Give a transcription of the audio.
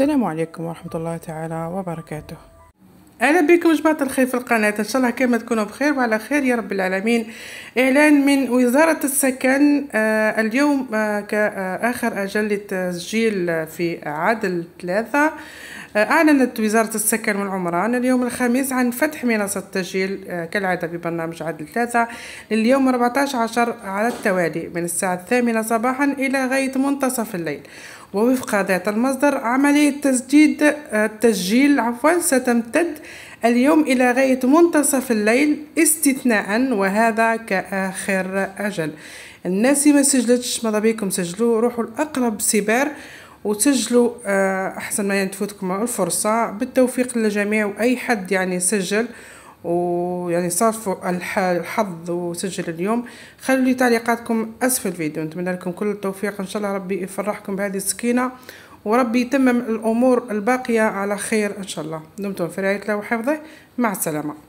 السلام عليكم ورحمة الله تعالى وبركاته اهلا بكم جماعه الخير في القناه ان شاء الله كما تكونوا بخير وعلى خير يا رب العالمين اعلان من وزاره السكن آه، اليوم آه، كاخر اجل للتسجيل في عدل ثلاثة آه، اعلنت وزاره السكن والعمران اليوم الخميس عن فتح منصه التسجيل كالعاده ببرنامج عدل ثلاثة لليوم 14 عشر على التوالي من الساعه الثامنه صباحا الى غايه منتصف الليل ووفق ذات المصدر عملية تسجيل التسجيل آه، عفوا ستمتد اليوم إلى غاية منتصف الليل استثناء وهذا كآخر أجل الناس ما سجلتش ماذا بيكم سجلوا روحوا الأقرب سبار وتسجلوا آه، أحسن ما يعني تفوتكم الفرصة بالتوفيق للجميع وأي حد يعني سجل ويعني صافوا الحظ وسجل اليوم خلوا لي تعليقاتكم اسفل الفيديو نتمنى لكم كل التوفيق ان شاء الله ربي يفرحكم بهذه السكينه وربي يتمم الامور الباقيه على خير ان شاء الله دمتم في رعايه الله وحفظه مع السلامه